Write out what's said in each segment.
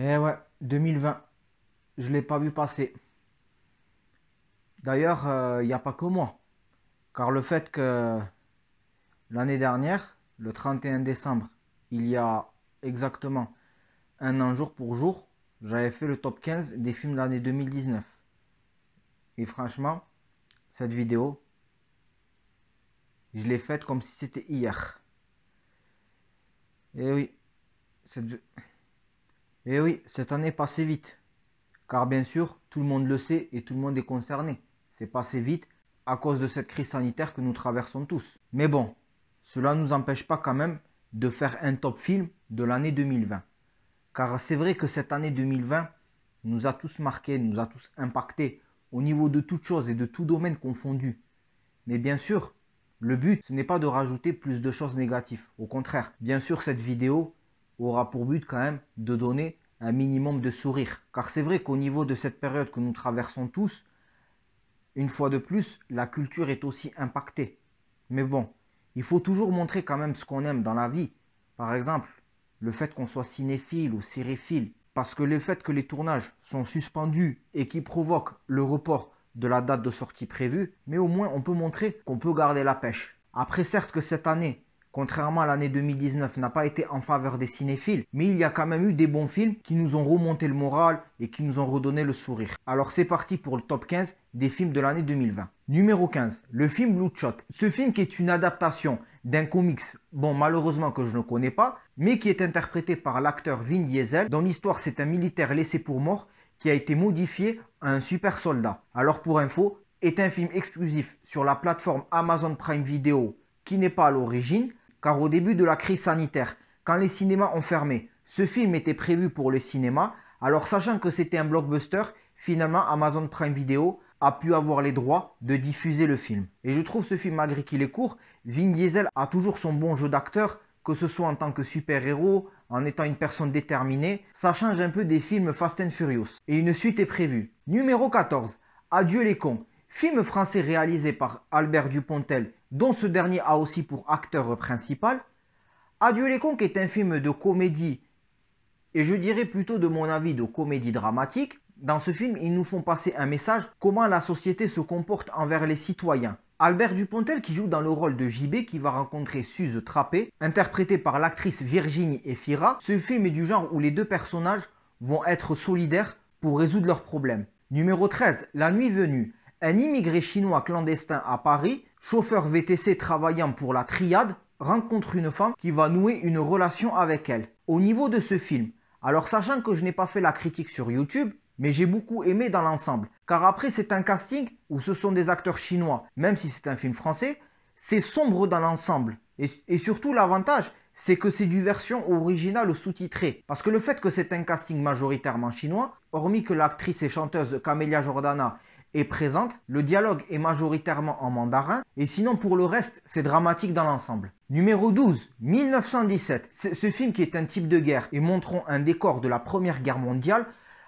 et eh ouais, 2020. Je ne l'ai pas vu passer. D'ailleurs, il euh, n'y a pas que moi. Car le fait que l'année dernière, le 31 décembre, il y a exactement un an jour pour jour, j'avais fait le top 15 des films de l'année 2019. Et franchement, cette vidéo, je l'ai faite comme si c'était hier. Et eh oui, cette... Et eh oui, cette année passée vite. Car bien sûr, tout le monde le sait et tout le monde est concerné. C'est passé vite à cause de cette crise sanitaire que nous traversons tous. Mais bon, cela ne nous empêche pas quand même de faire un top film de l'année 2020. Car c'est vrai que cette année 2020 nous a tous marqués, nous a tous impactés au niveau de toutes choses et de tout domaine confondu. Mais bien sûr, le but, ce n'est pas de rajouter plus de choses négatives. Au contraire, bien sûr, cette vidéo aura pour but quand même de donner un minimum de sourire. Car c'est vrai qu'au niveau de cette période que nous traversons tous, une fois de plus, la culture est aussi impactée. Mais bon, il faut toujours montrer quand même ce qu'on aime dans la vie. Par exemple, le fait qu'on soit cinéphile ou sériephile, parce que le fait que les tournages sont suspendus et qui provoquent le report de la date de sortie prévue, mais au moins on peut montrer qu'on peut garder la pêche. Après certes que cette année, contrairement à l'année 2019, n'a pas été en faveur des cinéphiles, mais il y a quand même eu des bons films qui nous ont remonté le moral et qui nous ont redonné le sourire. Alors c'est parti pour le top 15 des films de l'année 2020. Numéro 15, le film Blue Shot. Ce film qui est une adaptation d'un comics, bon malheureusement que je ne connais pas, mais qui est interprété par l'acteur Vin Diesel, dont l'histoire c'est un militaire laissé pour mort qui a été modifié à un super soldat. Alors pour info, est un film exclusif sur la plateforme Amazon Prime Video qui n'est pas à l'origine, car au début de la crise sanitaire, quand les cinémas ont fermé, ce film était prévu pour le cinéma, alors sachant que c'était un blockbuster, finalement Amazon Prime Video a pu avoir les droits de diffuser le film. Et je trouve ce film, malgré qu'il est court, Vin Diesel a toujours son bon jeu d'acteur, que ce soit en tant que super-héros, en étant une personne déterminée, ça change un peu des films Fast and Furious. Et une suite est prévue. Numéro 14, Adieu les cons. Film français réalisé par Albert Dupontel, dont ce dernier a aussi pour acteur principal. Adieu les conques est un film de comédie, et je dirais plutôt de mon avis de comédie dramatique. Dans ce film, ils nous font passer un message comment la société se comporte envers les citoyens. Albert Dupontel qui joue dans le rôle de JB qui va rencontrer Suze Trappé, interprétée par l'actrice Virginie Efira. Ce film est du genre où les deux personnages vont être solidaires pour résoudre leurs problèmes. Numéro 13, La Nuit Venue. Un immigré chinois clandestin à Paris, chauffeur VTC travaillant pour la triade, rencontre une femme qui va nouer une relation avec elle. Au niveau de ce film, alors sachant que je n'ai pas fait la critique sur YouTube, mais j'ai beaucoup aimé dans l'ensemble, car après c'est un casting où ce sont des acteurs chinois, même si c'est un film français, c'est sombre dans l'ensemble. Et, surtout l'avantage, c'est que c'est du version originale sous-titrée. Parce que le fait que c'est un casting majoritairement chinois, hormis que l'actrice et chanteuse Camélia Jordana est présente, le dialogue est majoritairement en mandarin, et sinon pour le reste, c'est dramatique dans l'ensemble. Numéro 12, 1917. Ce film qui est un type de guerre et montrant un décor de la Première Guerre mondiale,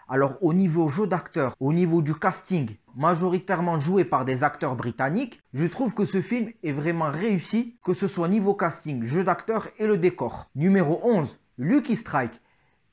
alors au niveau jeu d'acteurs au niveau du casting, majoritairement joué par des acteurs britanniques, je trouve que ce film est vraiment réussi, que ce soit niveau casting, jeu d'acteurs et le décor. Numéro 11, Lucky Strike.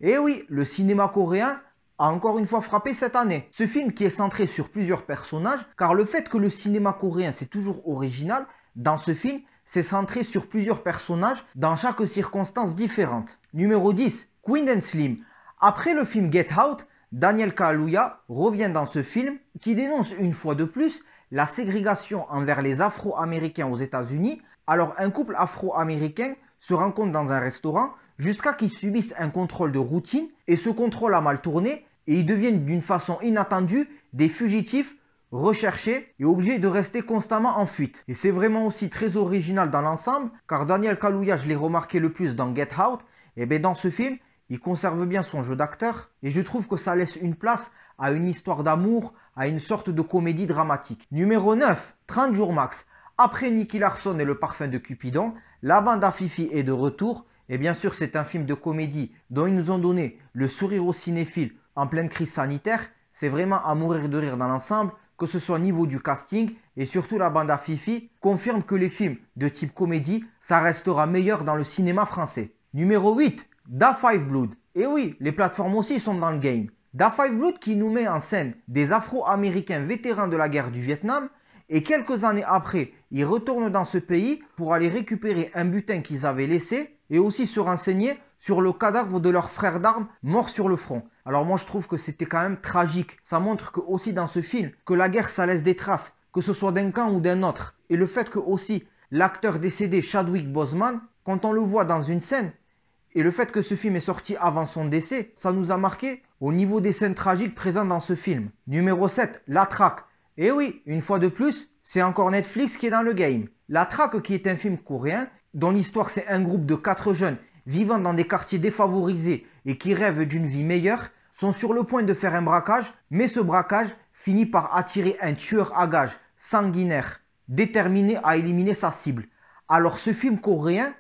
Et eh oui, le cinéma coréen a encore une fois frappé cette année. Ce film qui est centré sur plusieurs personnages, car le fait que le cinéma coréen c'est toujours original, dans ce film, c'est centré sur plusieurs personnages dans chaque circonstance différente. Numéro 10, Queen and Slim. Après le film Get Out, Daniel Kaluuya revient dans ce film qui dénonce une fois de plus la ségrégation envers les Afro-Américains aux États-Unis. Alors un couple Afro-Américain se rencontre dans un restaurant jusqu'à qu'ils subissent un contrôle de routine et ce contrôle a mal tourné et ils deviennent d'une façon inattendue des fugitifs recherchés et obligés de rester constamment en fuite. Et c'est vraiment aussi très original dans l'ensemble, car Daniel Kalouya, je l'ai remarqué le plus dans Get Out, et eh bien dans ce film, il conserve bien son jeu d'acteur, et je trouve que ça laisse une place à une histoire d'amour, à une sorte de comédie dramatique. Numéro 9, 30 jours max. Après Nicky Larson et le parfum de Cupidon, la bande à Fifi est de retour, et bien sûr c'est un film de comédie dont ils nous ont donné le sourire au cinéphile en pleine crise sanitaire, c'est vraiment à mourir de rire dans l'ensemble, que ce soit au niveau du casting et surtout la bande à Fifi, confirme que les films de type comédie, ça restera meilleur dans le cinéma français. Numéro 8, Da 5 Blood. Et eh oui, les plateformes aussi sont dans le game. Da 5 Blood qui nous met en scène des Afro-Américains vétérans de la guerre du Vietnam et quelques années après, ils retournent dans ce pays pour aller récupérer un butin qu'ils avaient laissé et aussi se renseigner sur le cadavre de leur frère d'armes mort sur le front. Alors moi je trouve que c'était quand même tragique. Ça montre que aussi dans ce film, que la guerre ça laisse des traces, que ce soit d'un camp ou d'un autre. Et le fait que aussi l'acteur décédé Chadwick Boseman, quand on le voit dans une scène, et le fait que ce film est sorti avant son décès, ça nous a marqué au niveau des scènes tragiques présentes dans ce film. Numéro 7, La Traque. Et eh oui, une fois de plus, c'est encore Netflix qui est dans le game. La Traque qui est un film coréen dont l'histoire c'est un groupe de quatre jeunes vivant dans des quartiers défavorisés et qui rêvent d'une vie meilleure, sont sur le point de faire un braquage, mais ce braquage finit par attirer un tueur à gages sanguinaire, déterminé à éliminer sa cible. Alors ce film coréen,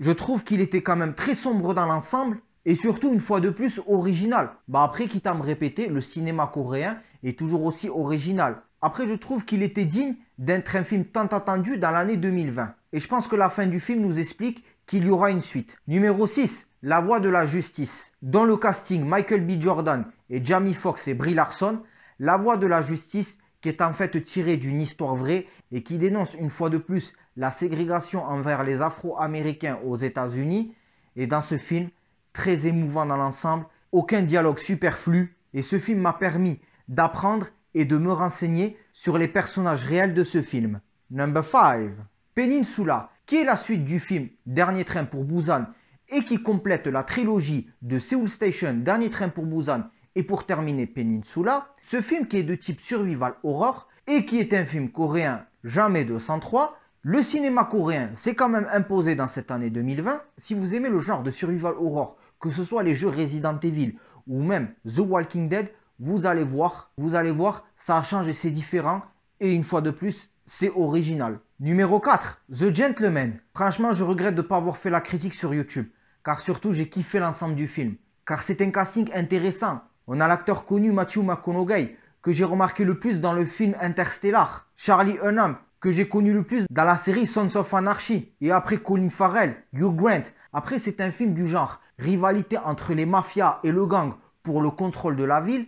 je trouve qu'il était quand même très sombre dans l'ensemble, et surtout une fois de plus original. Bah après, quitte à me répéter, le cinéma coréen est toujours aussi original. Après, je trouve qu'il était digne d'être un film tant attendu dans l'année 2020. Et je pense que la fin du film nous explique qu'il y aura une suite. Numéro 6, La Voix de la Justice. Dans le casting, Michael B. Jordan et Jamie Foxx et Brie Larson, La Voix de la Justice, qui est en fait tirée d'une histoire vraie et qui dénonce une fois de plus la ségrégation envers les Afro-Américains aux États-Unis, Et dans ce film très émouvant dans l'ensemble, aucun dialogue superflu, et ce film m'a permis d'apprendre et de me renseigner sur les personnages réels de ce film. Number 5. Peninsula, qui est la suite du film Dernier train pour Busan et qui complète la trilogie de Seoul Station, Dernier train pour Busan et pour terminer Peninsula. Ce film qui est de type survival horror et qui est un film coréen jamais 203. Le cinéma coréen s'est quand même imposé dans cette année 2020. Si vous aimez le genre de survival horror, que ce soit les jeux Resident Evil ou même The Walking Dead, vous allez voir, vous allez voir, ça a changé, c'est différent. Et une fois de plus, c'est original. Numéro 4, The Gentleman. Franchement, je regrette de ne pas avoir fait la critique sur YouTube, car surtout j'ai kiffé l'ensemble du film, car c'est un casting intéressant. On a l'acteur connu Matthew McConaughey, que j'ai remarqué le plus dans le film Interstellar, Charlie Hunnam, que j'ai connu le plus dans la série Sons of Anarchy, et après Colin Farrell, Hugh Grant. Après, c'est un film du genre rivalité entre les mafias et le gang pour le contrôle de la ville,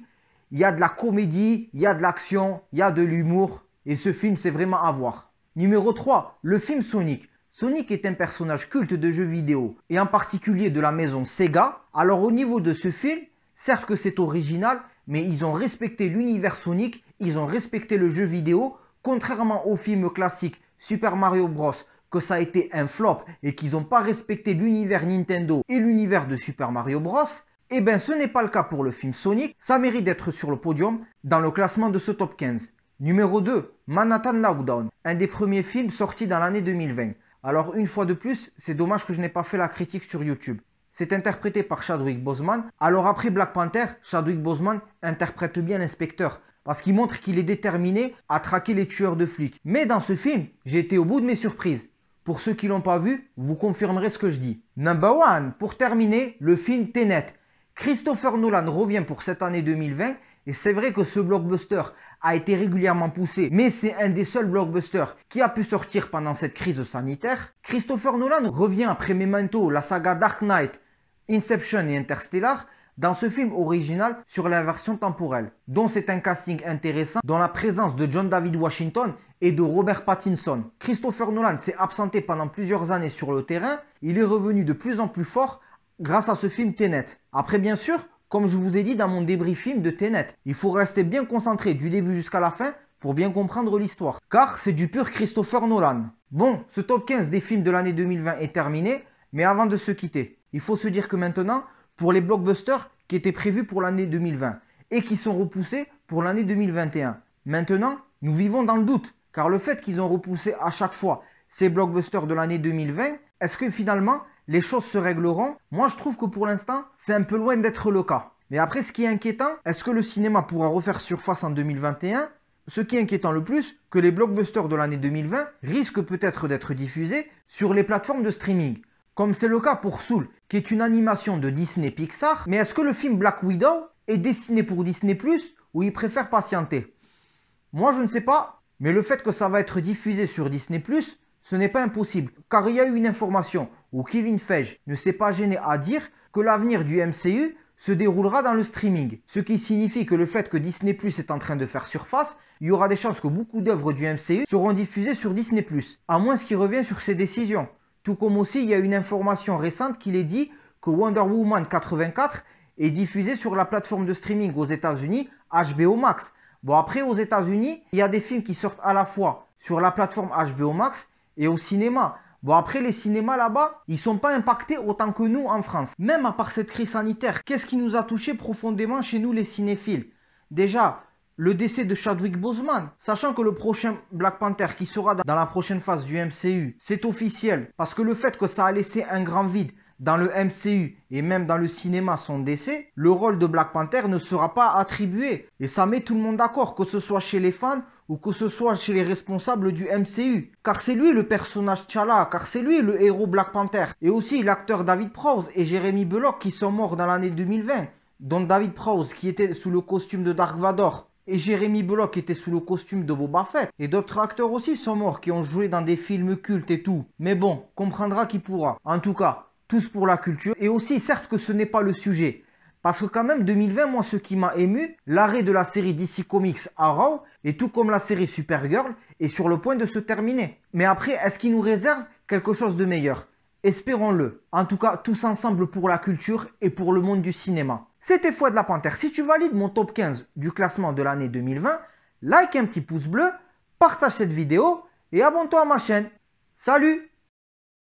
il y a de la comédie, il y a de l'action, il y a de l'humour. Et ce film, c'est vraiment à voir. Numéro 3, le film Sonic. Sonic est un personnage culte de jeux vidéo, et en particulier de la maison Sega. Alors au niveau de ce film, certes que c'est original, mais ils ont respecté l'univers Sonic, ils ont respecté le jeu vidéo, contrairement au film classique Super Mario Bros, que ça a été un flop et qu'ils n'ont pas respecté l'univers Nintendo et l'univers de Super Mario Bros, eh bien, ce n'est pas le cas pour le film Sonic, ça mérite d'être sur le podium dans le classement de ce top 15. Numéro 2, Manhattan Lockdown, un des premiers films sortis dans l'année 2020. Alors une fois de plus, c'est dommage que je n'ai pas fait la critique sur YouTube. C'est interprété par Chadwick Boseman. Alors après Black Panther, Chadwick Boseman interprète bien l'inspecteur parce qu'il montre qu'il est déterminé à traquer les tueurs de flics. Mais dans ce film, j'ai été au bout de mes surprises. Pour ceux qui l'ont pas vu, vous confirmerez ce que je dis. Number 1, pour terminer, le film Tenet. Christopher Nolan revient pour cette année 2020 et c'est vrai que ce blockbuster a été régulièrement poussé, mais c'est un des seuls blockbusters qui a pu sortir pendant cette crise sanitaire. Christopher Nolan revient après Memento, la saga Dark Knight, Inception et Interstellar dans ce film original sur l'inversion temporelle, dont c'est un casting intéressant dans la présence de John David Washington et de Robert Pattinson. Christopher Nolan s'est absenté pendant plusieurs années sur le terrain, il est revenu de plus en plus fort grâce à ce film Tenet. Après, bien sûr, comme je vous ai dit dans mon film de Tenet, il faut rester bien concentré du début jusqu'à la fin pour bien comprendre l'histoire, car c'est du pur Christopher Nolan. Bon, ce top 15 des films de l'année 2020 est terminé, mais avant de se quitter, il faut se dire que maintenant, pour les blockbusters qui étaient prévus pour l'année 2020 et qui sont repoussés pour l'année 2021, maintenant, nous vivons dans le doute, car le fait qu'ils ont repoussé à chaque fois ces blockbusters de l'année 2020, est-ce que finalement les choses se régleront. Moi, je trouve que pour l'instant, c'est un peu loin d'être le cas. Mais après, ce qui est inquiétant, est-ce que le cinéma pourra refaire surface en 2021 ce qui est inquiétant le plus, que les blockbusters de l'année 2020 risquent peut-être d'être diffusés sur les plateformes de streaming, comme c'est le cas pour Soul, qui est une animation de Disney Pixar, mais est-ce que le film Black Widow est dessiné pour Disney ⁇ ou ils préfèrent patienter Moi je ne sais pas, mais le fait que ça va être diffusé sur Disney ⁇ ce n'est pas impossible, car il y a eu une information où Kevin Feige ne s'est pas gêné à dire que l'avenir du MCU se déroulera dans le streaming, ce qui signifie que le fait que Disney Plus est en train de faire surface, il y aura des chances que beaucoup d'œuvres du MCU seront diffusées sur Disney Plus, à moins ce qui revient sur ses décisions. Tout comme aussi, il y a une information récente qui est dit que Wonder Woman 84 est diffusée sur la plateforme de streaming aux États-Unis HBO Max. Bon, après, aux États-Unis, il y a des films qui sortent à la fois sur la plateforme HBO Max et au cinéma. Bon, après, les cinémas là-bas, ils sont pas impactés autant que nous en France. Même à part cette crise sanitaire, qu'est-ce qui nous a touché profondément chez nous, les cinéphiles Déjà, le décès de Chadwick Boseman, sachant que le prochain Black Panther qui sera dans la prochaine phase du MCU, c'est officiel, parce que le fait que ça a laissé un grand vide, dans le MCU et même dans le cinéma son décès, le rôle de Black Panther ne sera pas attribué. Et ça met tout le monde d'accord, que ce soit chez les fans ou que ce soit chez les responsables du MCU. Car c'est lui le personnage T'Challa, car c'est lui le héros Black Panther. Et aussi l'acteur David Prowse et Jérémy Bullock qui sont morts dans l'année 2020. Dont David Prowse qui était sous le costume de Dark Vador et Jérémy qui était sous le costume de Boba Fett. Et d'autres acteurs aussi sont morts qui ont joué dans des films cultes et tout. Mais bon, comprendra qui pourra. En tout cas, tous pour la culture. Et aussi, certes que ce n'est pas le sujet. Parce que quand même, 2020, moi, ce qui m'a ému, l'arrêt de la série DC Comics à et tout comme la série Supergirl, est sur le point de se terminer. Mais après, est-ce qu'il nous réserve quelque chose de meilleur Espérons-le. En tout cas, tous ensemble pour la culture et pour le monde du cinéma. C'était Fouet de la Panthère. Si tu valides mon top 15 du classement de l'année 2020, like un petit pouce bleu, partage cette vidéo et abonne-toi à ma chaîne. Salut